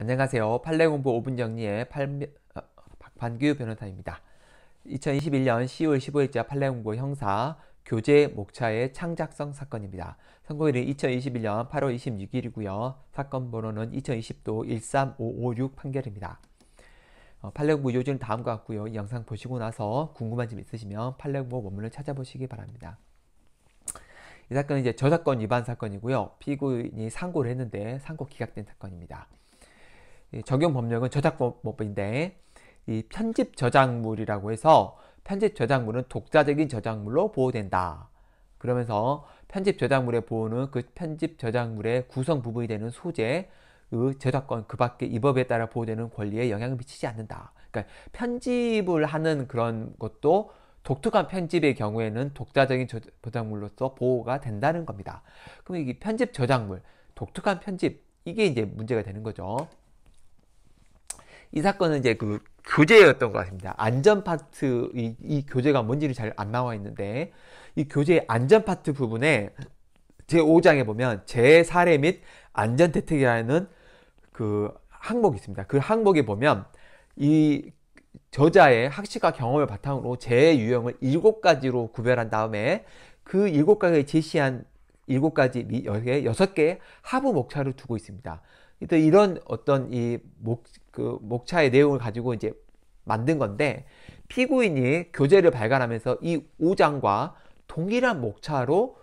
안녕하세요. 판례공부 5분 정리의 팔... 어, 박판규 변호사입니다. 2021년 10월 15일자 판례공부 형사 교재 목차의 창작성 사건입니다. 선고일은 2021년 8월 26일이고요. 사건 번호는 2020도 13556 판결입니다. 어, 판례공부 요지는 다음과 같고요. 이 영상 보시고 나서 궁금한 점 있으시면 판례공부 원문을 찾아보시기 바랍니다. 이 사건은 이제 저작권 위반 사건이고요. 피고인이 상고를 했는데 상고 기각된 사건입니다. 적용 법령은 저작법인데 이 편집 저작물이라고 해서 편집 저작물은 독자적인 저작물로 보호된다. 그러면서 편집 저작물의 보호는 그 편집 저작물의 구성 부분이 되는 소재의 그 저작권 그밖에이법에 따라 보호되는 권리에 영향을 미치지 않는다. 그러니까 편집을 하는 그런 것도 독특한 편집의 경우에는 독자적인 저작물로서 보호가 된다는 겁니다. 그럼 이 편집 저작물, 독특한 편집 이게 이제 문제가 되는 거죠. 이 사건은 이제 그 교재였던 것 같습니다. 안전 파트 이, 이 교재가 뭔지를 잘 안 나와 있는데 이교재 안전 파트 부분에 제 5장에 보면 제 사례 및 안전 혜택이라는 그 항목이 있습니다. 그 항목에 보면 이 저자의 학식과 경험을 바탕으로 제 유형을 7가지로 구별한 다음에 그7가지 제시한 일곱 가지 10개, 6개의 하부 목차를 두고 있습니다. 또 이런 어떤 이 목, 그 목차의 내용을 가지고 이제 만든 건데, 피고인이 교재를 발간하면서 이 5장과 동일한 목차로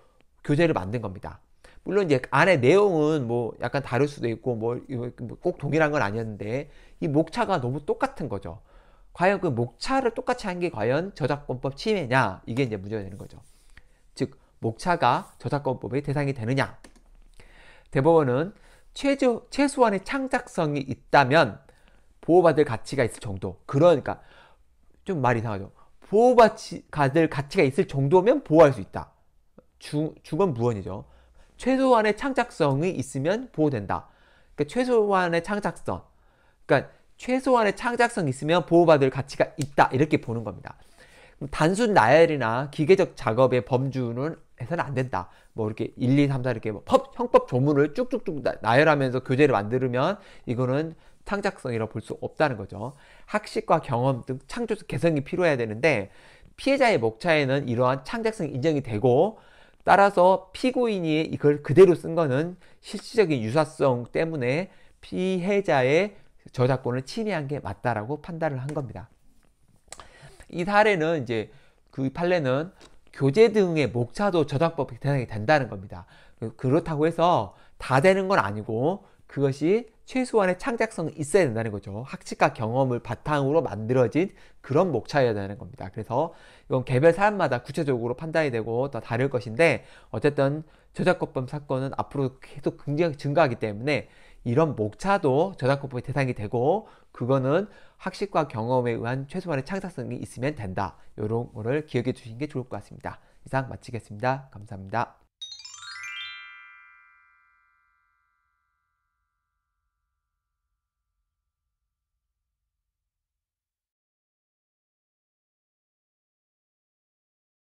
교재를 만든 겁니다. 물론 이제 안에 내용은 뭐 약간 다를 수도 있고 뭐꼭 뭐 동일한 건 아니었는데 이 목차가 너무 똑같은 거죠. 과연 그 목차를 똑같이 한 게 과연 저작권법 침해냐 이게 이제 문제가 되는 거죠. 목차가 저작권법의 대상이 되느냐 대법원은 최저, 최소한의 창작성이 있다면 보호받을 가치가 있을 정도 그러니까 좀 말이 이상하죠 보호받을 가치가 있을 정도면 보호할 수 있다 주, 주건 무언이죠 최소한의 창작성이 있으면 보호된다 그러니까 최소한의 창작성 그러니까 최소한의 창작성이 있으면 보호받을 가치가 있다 이렇게 보는 겁니다 단순 나열이나 기계적 작업의 범주는 해서는 안 된다. 뭐 이렇게 1, 2, 3, 4 이렇게 뭐 법, 형법 조문을 쭉쭉쭉 나열하면서 교재를 만들면 이거는 창작성이라 고볼 수 없다는 거죠. 학식과 경험 등 창조적 개성이 필요해야 되는데 피해자의 목차에는 이러한 창작성 인정이 되고 따라서 피고인이 이걸 그대로 쓴 거는 실질적인 유사성 때문에 피해자의 저작권을 침해한 게 맞다라고 판단을 한 겁니다. 이 사례는 이제 그 판례는 교재 등의 목차도 저작법이 대상이 된다는 겁니다. 그, 그렇다고 해서 다 되는 건 아니고 그것이 최소한의 창작성이 있어야 된다는 거죠. 학칙과 경험을 바탕으로 만들어진 그런 목차여야 되는 겁니다. 그래서 이건 개별 사람마다 구체적으로 판단이 되고 또 다를 것인데 어쨌든 저작권법 사건은 앞으로 계속 굉장히 증가하기 때문에 이런 목차도 저작권법의 대상이 되고 그거는 학식과 경험에 의한 최소한의 창작성이 있으면 된다. 이런 거를 기억해 주시는 게 좋을 것 같습니다. 이상 마치겠습니다. 감사합니다.